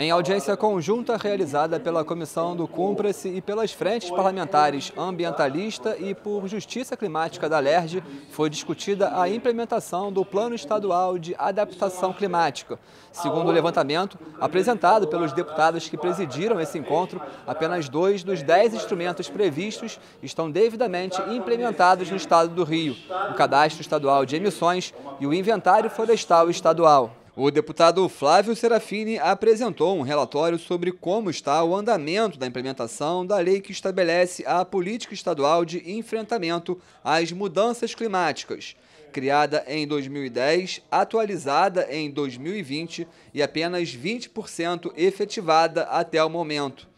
Em audiência conjunta realizada pela Comissão do Cumpra-se e pelas frentes parlamentares ambientalista e por Justiça Climática da LERJ, foi discutida a implementação do Plano Estadual de Adaptação Climática. Segundo o levantamento apresentado pelos deputados que presidiram esse encontro, apenas dois dos dez instrumentos previstos estão devidamente implementados no estado do Rio: o Cadastro Estadual de Emissões e o Inventário Florestal Estadual. O deputado Flávio Serafini apresentou um relatório sobre como está o andamento da implementação da lei que estabelece a Política Estadual de Enfrentamento às Mudanças Climáticas, criada em 2010, atualizada em 2020 e apenas 20% efetivada até o momento.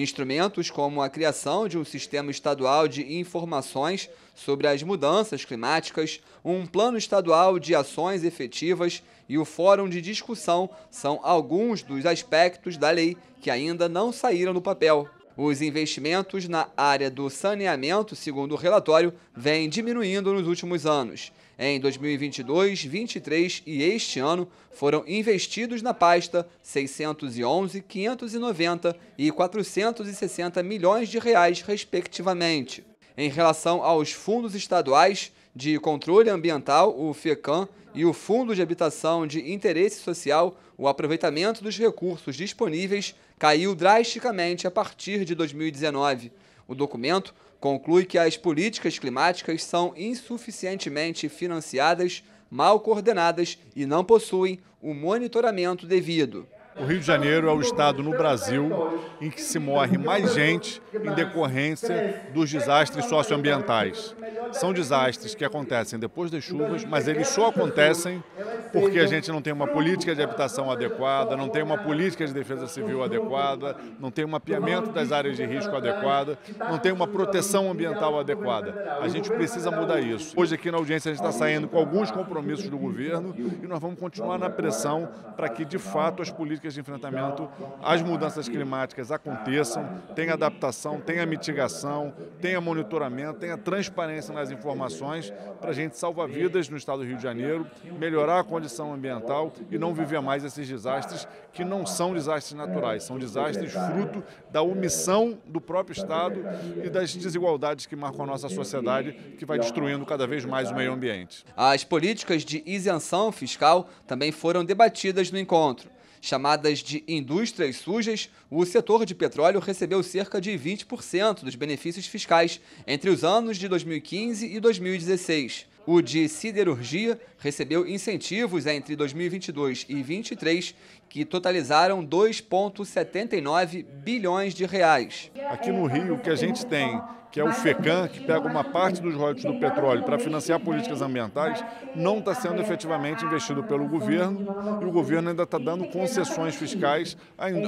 Instrumentos como a criação de um sistema estadual de informações sobre as mudanças climáticas, um plano estadual de ações efetivas e o fórum de discussão são alguns dos aspectos da lei que ainda não saíram do papel. Os investimentos na área do saneamento, segundo o relatório, vêm diminuindo nos últimos anos. Em 2022, 23 e este ano foram investidos na pasta 611, 590 e 460 milhões de reais, respectivamente. Em relação aos fundos estaduais, de Controle Ambiental, o FECAM, e o Fundo de Habitação de Interesse Social, o aproveitamento dos recursos disponíveis caiu drasticamente a partir de 2019. O documento conclui que as políticas climáticas são insuficientemente financiadas, mal coordenadas e não possuem o monitoramento devido. O Rio de Janeiro é o estado no Brasil em que se morre mais gente em decorrência dos desastres socioambientais. São desastres que acontecem depois das chuvas, mas eles só acontecem porque a gente não tem uma política de habitação adequada, não tem uma política de defesa civil adequada, não tem um mapeamento das áreas de risco adequada, não tem uma proteção ambiental adequada. A gente precisa mudar isso. Hoje aqui na audiência a gente está saindo com alguns compromissos do governo e nós vamos continuar na pressão para que de fato as políticas políticas de enfrentamento às mudanças climáticas aconteçam, tenha adaptação, tenha mitigação, tenha monitoramento, tenha transparência nas informações para a gente salvar vidas no estado do Rio de Janeiro, melhorar a condição ambiental e não viver mais esses desastres que não são desastres naturais, são desastres fruto da omissão do próprio Estado e das desigualdades que marcam a nossa sociedade, que vai destruindo cada vez mais o meio ambiente. As políticas de isenção fiscal também foram debatidas no encontro. Chamadas de indústrias sujas, o setor de petróleo recebeu cerca de 20% dos benefícios fiscais entre os anos de 2015 e 2016. O de siderurgia recebeu incentivos entre 2022 e 2023 que totalizaram 2,79 bilhões de reais. Aqui no Rio, o que a gente tem que é o FECAM, que pega uma parte dos royalties do petróleo para financiar políticas ambientais, não está sendo efetivamente investido pelo governo e o governo ainda está dando concessões fiscais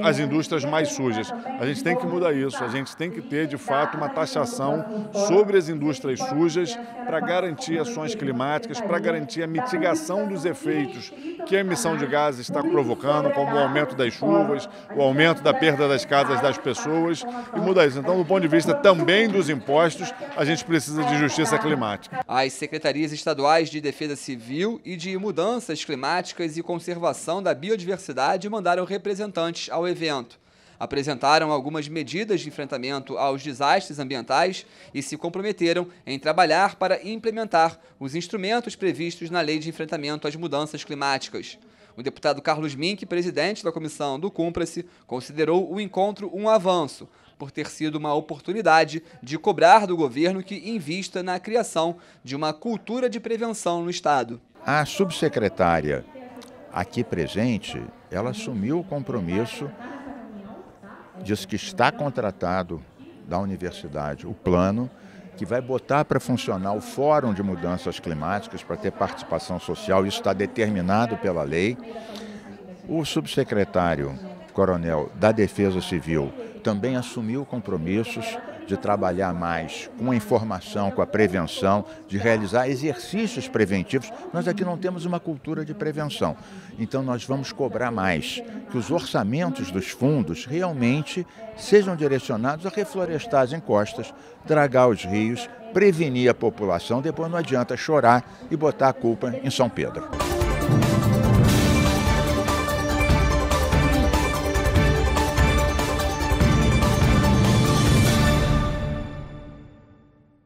às indústrias mais sujas. A gente tem que mudar isso, a gente tem que ter, de fato, uma taxação sobre as indústrias sujas para garantir ações climáticas, para garantir a mitigação dos efeitos que a emissão de gases está provocando, como o aumento das chuvas, o aumento da perda das casas das pessoas e mudar isso. Então, do ponto de vista também dos impostos, a gente precisa de justiça climática. As secretarias estaduais de Defesa Civil e de Mudanças Climáticas e Conservação da Biodiversidade mandaram representantes ao evento. Apresentaram algumas medidas de enfrentamento aos desastres ambientais e se comprometeram em trabalhar para implementar os instrumentos previstos na Lei de Enfrentamento às Mudanças Climáticas. O deputado Carlos Mink, presidente da comissão do Cúmplice, considerou o encontro um avanço, por ter sido uma oportunidade de cobrar do governo que invista na criação de uma cultura de prevenção no Estado. A subsecretária aqui presente, ela assumiu o compromisso, diz que está contratado da universidade o plano que vai botar para funcionar o Fórum de Mudanças Climáticas para ter participação social, isso está determinado pela lei. O subsecretário coronel da Defesa Civil também assumiu compromissos de trabalhar mais com a informação, com a prevenção, de realizar exercícios preventivos. Nós aqui não temos uma cultura de prevenção. Então nós vamos cobrar mais que os orçamentos dos fundos realmente sejam direcionados a reflorestar as encostas, dragar os rios, prevenir a população. Depois não adianta chorar e botar a culpa em São Pedro.